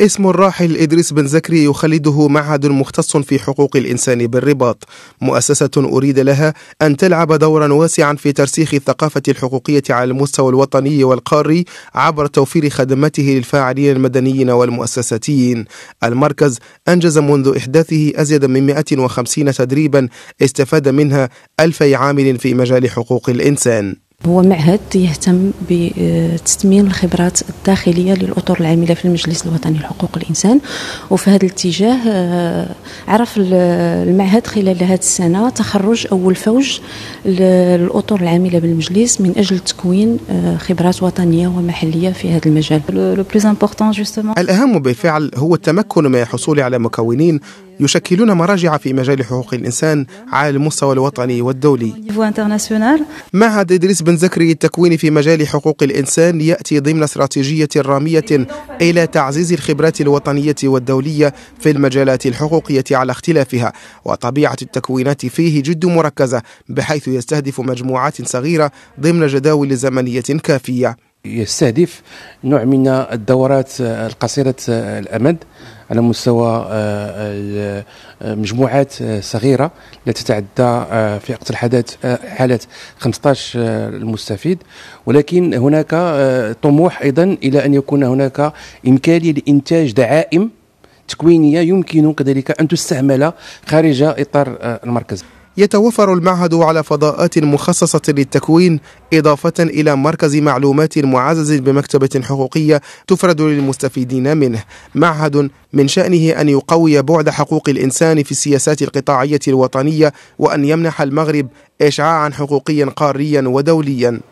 اسم الراحل إدريس بن زكري يخلده معهد مختص في حقوق الإنسان بالرباط مؤسسة أريد لها أن تلعب دورا واسعا في ترسيخ الثقافة الحقوقية على المستوى الوطني والقاري عبر توفير خدماته للفاعلين المدنيين والمؤسساتيين المركز أنجز منذ إحداثه أزيد من 150 تدريبا استفاد منها ألف عامل في مجال حقوق الإنسان هو معهد يهتم بتثمين الخبرات الداخلية للأطر العاملة في المجلس الوطني لحقوق الإنسان وفي هذا الاتجاه آه، عرف المعهد خلال هذه السنة تخرج أول فوج للأطر العاملة بالمجلس من أجل تكوين آه، خبرات وطنية ومحلية في هذا المجال الأهم بالفعل هو التمكن من الحصول على مكونين يشكلون مراجع في مجال حقوق الإنسان على المستوى الوطني والدولي معهد إدريس بن زكري للتكوين في مجال حقوق الإنسان يأتي ضمن استراتيجية رامية إلى تعزيز الخبرات الوطنية والدولية في المجالات الحقوقية على اختلافها وطبيعة التكوينات فيه جد مركزة بحيث يستهدف مجموعات صغيرة ضمن جداول زمنية كافية يستهدف نوع من الدورات القصيرة الأمد على مستوى آه، مجموعات آه، صغيرة لا تتعدى آه، في وقت الحدث حالة 15 المستفيد ولكن هناك طموح أيضا إلى أن يكون هناك إمكانية لإنتاج دعائم تكوينية يمكن كذلك أن تستعمل خارج إطار المركز يتوفر المعهد على فضاءات مخصصة للتكوين إضافة إلى مركز معلومات معزز بمكتبة حقوقية تفرد للمستفيدين منه معهد من شأنه أن يقوي بعد حقوق الإنسان في السياسات القطاعية الوطنية وأن يمنح المغرب إشعاعا حقوقيا قاريا ودوليا